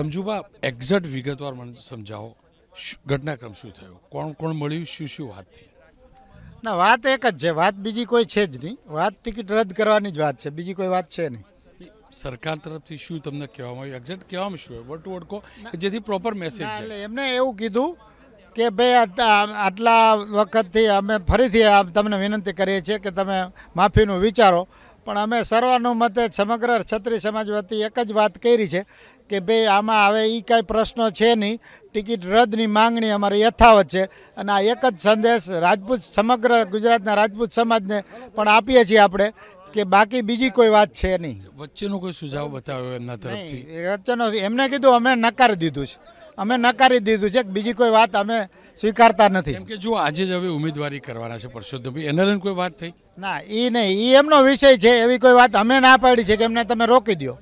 રમજુબા exact વિગતવાર મને સમજાવો ઘટનાક્રમ શું થયો કોણ કોણ મળ્યું શું શું વાત થઈ ના વાત એક જ છે વાત બીજી કોઈ છે જ નહીં વાત ટિકિટ રદ કરવાની જ વાત છે બીજી કોઈ વાત છે નહીં સરકાર તરફથી શું તમને કહેવામાં આવ્યું એક્ઝેક્ટ કહેવામાં શું વર્ડ ટુ વર્ડ કહો જેથી પ્રોપર મેસેજ એટલે એમને એવું કીધું કે ભાઈ આટલા વખતથી અમે ફરીથી તમને વિનંતી કરીએ છીએ કે તમે માફીનું વિચારો પણ અમે સર્વાનુમતે સમગ્ર છત્રી સમાજ વતી એક જ વાત કરી છે કે ભાઈ આમાં હવે એ કાંઈ પ્રશ્નો છે નહીં ટિકિટ રદની માંગણી અમારી યથાવત છે અને આ એક જ સંદેશ રાજપૂત સમગ્ર ગુજરાતના રાજપૂત સમાજને પણ આપીએ છીએ આપણે કે બાકી બીજી કોઈ વાત છે નહીં વચ્ચેનો કોઈ સુઝાવ બતાવ્યો એમના તરફથી વચ્ચેનો એમને કીધું અમે નકાર દીધું છે અમે નકારી દીધું છે કે બીજી કોઈ વાત અમે સ્વીકારતા નથી કેમ કે જો આજે જ હવે ઉમેદવારી કરવાના છે પરસોત્તમભાઈ એના લઈને કોઈ વાત થઈ ના એ નહીં એ એમનો વિષય છે એવી કોઈ વાત અમે ના પાડી છે કે એમને તમે રોકી દો